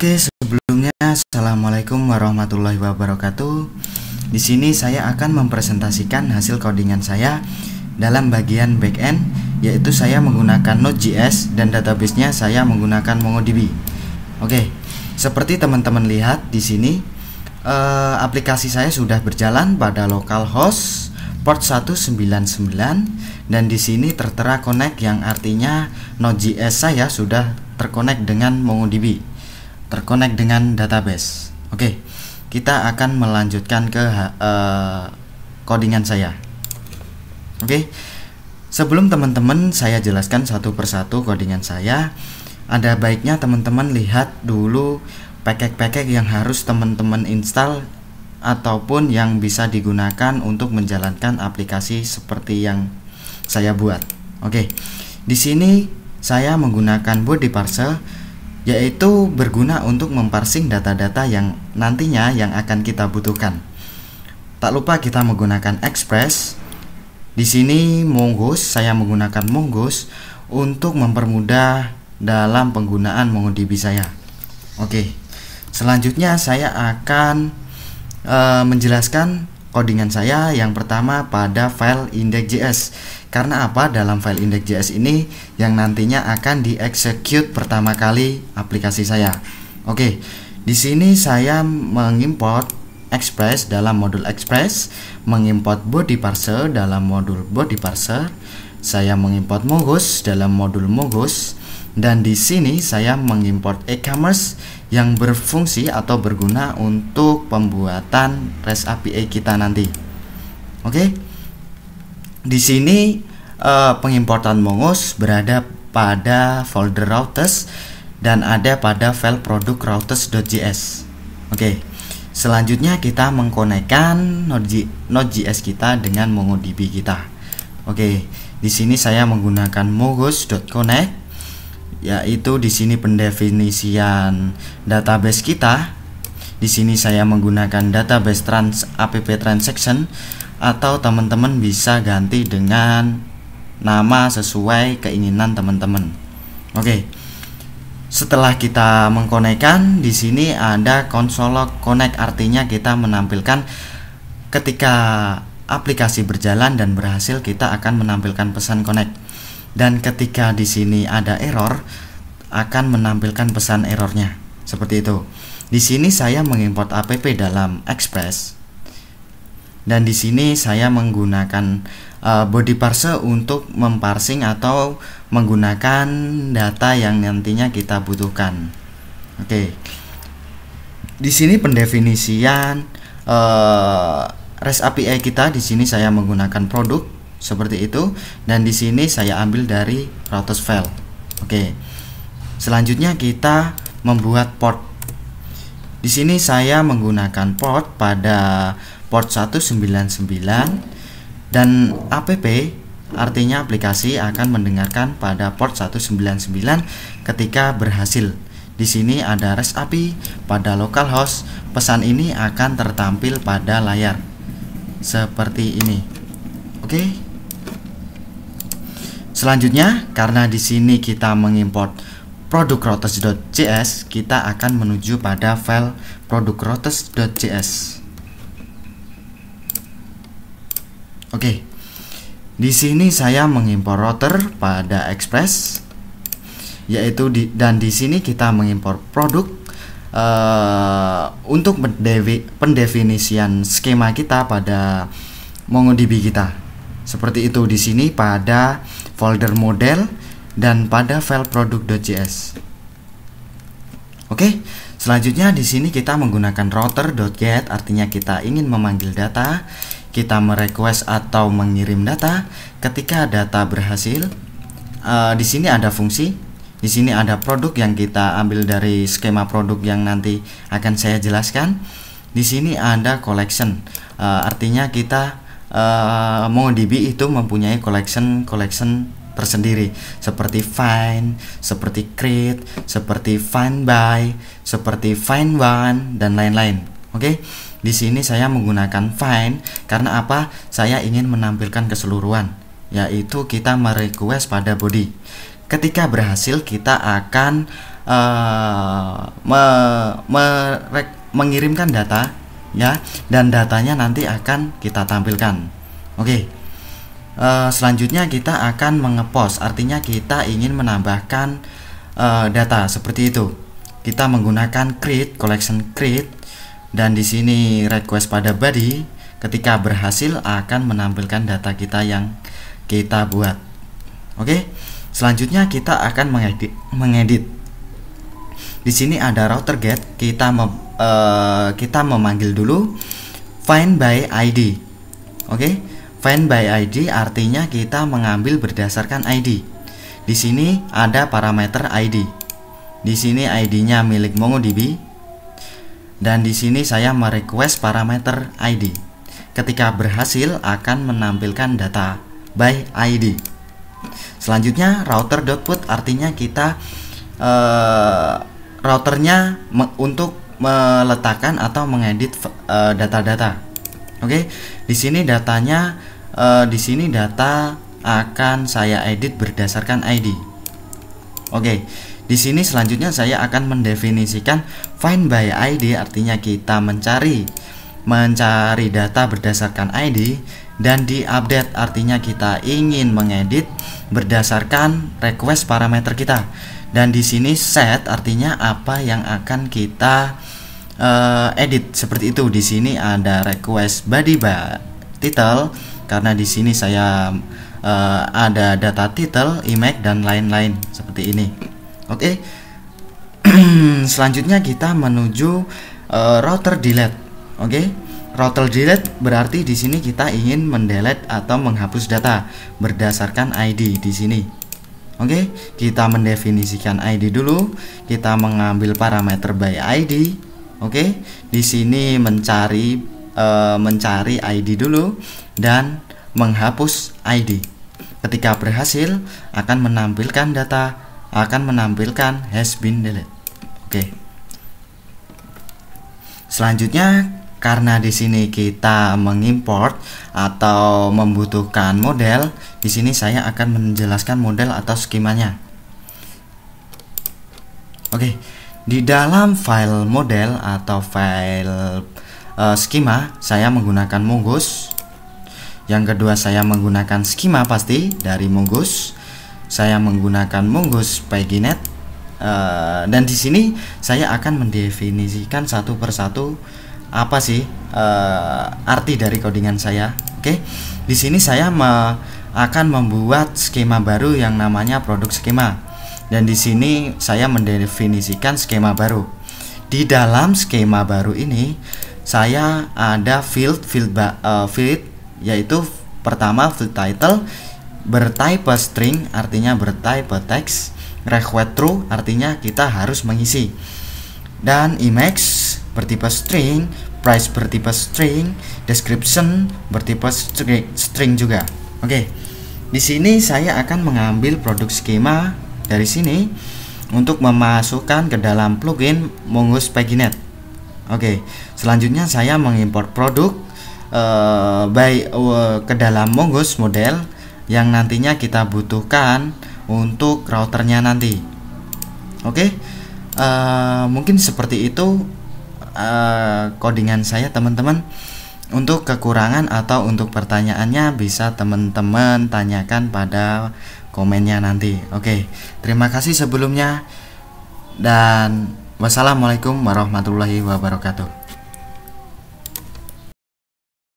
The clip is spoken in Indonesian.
Oke, sebelumnya Assalamualaikum warahmatullahi wabarakatuh. Di sini saya akan mempresentasikan hasil codingan saya dalam bagian backend, yaitu saya menggunakan Node.js dan databasenya saya menggunakan MongoDB. Oke, seperti teman-teman lihat di sini, eh, aplikasi saya sudah berjalan pada localhost port 199 dan di sini tertera connect yang artinya Node.js saya sudah terkonek dengan MongoDB terkonek dengan database. Oke, kita akan melanjutkan ke uh, codingan saya. Oke, sebelum teman-teman saya jelaskan satu persatu codingan saya, ada baiknya teman-teman lihat dulu package-package yang harus teman-teman install ataupun yang bisa digunakan untuk menjalankan aplikasi seperti yang saya buat. Oke, di sini saya menggunakan body parser yaitu berguna untuk memparsing data-data yang nantinya yang akan kita butuhkan. Tak lupa kita menggunakan Express. Di sini Mongoose, saya menggunakan Mongoose untuk mempermudah dalam penggunaan MongoDB saya. Oke. Selanjutnya saya akan e, menjelaskan codingan saya yang pertama pada file index.js karena apa dalam file index.js ini yang nantinya akan dieksekut pertama kali aplikasi saya oke di sini saya mengimport express dalam modul express mengimport body parser dalam modul body parser saya mengimport Mogos dalam modul Mogos dan di sini saya mengimport e-commerce yang berfungsi atau berguna untuk pembuatan REST API kita nanti. Oke. Di sini eh, pengimportan Mongoose berada pada folder routers dan ada pada file produk routers.js. Oke. Selanjutnya kita mengkonekkan Node.js kita dengan MongoDB kita. Oke, di sini saya menggunakan mongoose.connect yaitu di sini pendefinisian database kita. Di sini saya menggunakan database trans app transaction atau teman-teman bisa ganti dengan nama sesuai keinginan teman-teman. Oke. Setelah kita mengkonekkan, di sini ada konsol connect artinya kita menampilkan ketika aplikasi berjalan dan berhasil kita akan menampilkan pesan connect dan ketika di sini ada error akan menampilkan pesan errornya seperti itu di sini saya mengimport app dalam Express dan di sini saya menggunakan uh, body parser untuk memparsing atau menggunakan data yang nantinya kita butuhkan oke okay. di sini pendefinisian uh, eh, REST API kita di sini saya menggunakan produk seperti itu dan di sini saya ambil dari routes file oke okay. selanjutnya kita membuat port di sini saya menggunakan port pada port 199 dan app artinya aplikasi akan mendengarkan pada port 199 ketika berhasil di sini ada REST API pada localhost pesan ini akan tertampil pada layar seperti ini oke okay? Selanjutnya, karena di sini kita mengimport produk routers.js, kita akan menuju pada file produk routers.js. Oke. Di sini saya mengimpor router pada Express yaitu di, dan di sini kita mengimpor produk uh, untuk pendefinisian skema kita pada MongoDB kita. Seperti itu di sini pada folder model dan pada file produk.js. Oke, selanjutnya di sini kita menggunakan router.get artinya kita ingin memanggil data, kita merequest atau mengirim data. Ketika data berhasil, uh, di sini ada fungsi, di sini ada produk yang kita ambil dari skema produk yang nanti akan saya jelaskan. Di sini ada collection, uh, artinya kita uh, eh, MongoDB itu mempunyai collection collection tersendiri seperti find, seperti create, seperti find by, seperti find one dan lain-lain. Oke. Okay? Di sini saya menggunakan find karena apa? Saya ingin menampilkan keseluruhan, yaitu kita merequest pada body. Ketika berhasil kita akan uh, me, me, mengirimkan data ya dan datanya nanti akan kita tampilkan oke e, selanjutnya kita akan mengepost artinya kita ingin menambahkan e, data seperti itu kita menggunakan create collection create dan di sini request pada body ketika berhasil akan menampilkan data kita yang kita buat oke selanjutnya kita akan mengedit mengedit di sini ada router get kita uh, kita memanggil dulu find by ID. Oke, okay? find by ID artinya kita mengambil berdasarkan ID. Di sini ada parameter ID. Di sini ID-nya milik MongoDB dan di sini saya merequest parameter ID. Ketika berhasil akan menampilkan data by ID. Selanjutnya router.put artinya kita uh, routernya untuk meletakkan atau mengedit eh, data-data. Uh, Oke, okay? di sini datanya uh, di sini data akan saya edit berdasarkan ID. Oke. Okay. Di sini selanjutnya saya akan mendefinisikan find by ID artinya kita mencari mencari data berdasarkan ID dan di update artinya kita ingin mengedit berdasarkan request parameter kita. Dan di sini set artinya apa yang akan kita uh, edit seperti itu di sini ada request body bar title karena di sini saya uh, ada data title image dan lain-lain seperti ini oke okay. selanjutnya kita menuju uh, router delete oke okay? Router delete berarti di sini kita ingin mendelete atau menghapus data berdasarkan ID di sini. Oke, okay? kita mendefinisikan ID dulu, kita mengambil parameter by ID, Oke, di sini mencari e, mencari ID dulu dan menghapus ID. Ketika berhasil akan menampilkan data akan menampilkan has been deleted. Oke. Selanjutnya karena di sini kita mengimport atau membutuhkan model, di sini saya akan menjelaskan model atau skemanya. Oke. Okay di dalam file model atau file uh, skema, saya menggunakan Mongoose. Yang kedua saya menggunakan skema pasti dari Mongoose. Saya menggunakan Mongoose PagiNet. Uh, dan di sini saya akan mendefinisikan satu persatu apa sih uh, arti dari codingan saya. Oke. Di sini saya me akan membuat skema baru yang namanya produk skema. Dan di sini saya mendefinisikan skema baru. Di dalam skema baru ini saya ada field field uh, field yaitu pertama field title bertype string artinya bertype text request true artinya kita harus mengisi dan image bertipe string price bertipe string description bertipe string, juga oke okay. di sini saya akan mengambil produk skema dari sini untuk memasukkan ke dalam plugin Mongoose Paginet. Oke, selanjutnya saya mengimpor produk uh, by uh, ke dalam Mongoose model yang nantinya kita butuhkan untuk routernya nanti. Oke, uh, mungkin seperti itu uh, codingan saya teman-teman. Untuk kekurangan atau untuk pertanyaannya bisa teman-teman tanyakan pada komennya nanti. Oke, terima kasih sebelumnya dan wassalamualaikum warahmatullahi wabarakatuh.